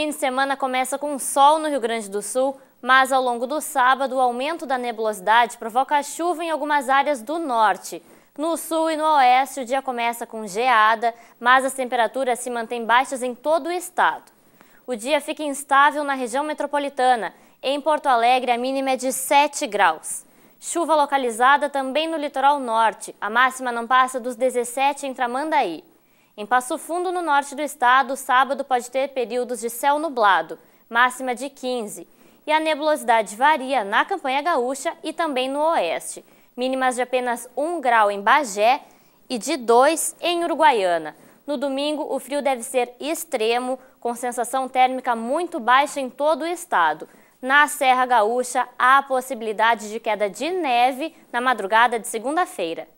fim de semana começa com sol no Rio Grande do Sul, mas ao longo do sábado o aumento da nebulosidade provoca chuva em algumas áreas do norte. No sul e no oeste o dia começa com geada, mas as temperaturas se mantêm baixas em todo o estado. O dia fica instável na região metropolitana. Em Porto Alegre a mínima é de 7 graus. Chuva localizada também no litoral norte. A máxima não passa dos 17 em Tramandaí. Em Passo Fundo, no norte do estado, sábado pode ter períodos de céu nublado, máxima de 15. E a nebulosidade varia na campanha gaúcha e também no oeste. Mínimas de apenas 1 grau em Bagé e de 2 em Uruguaiana. No domingo, o frio deve ser extremo, com sensação térmica muito baixa em todo o estado. Na Serra Gaúcha, há a possibilidade de queda de neve na madrugada de segunda-feira.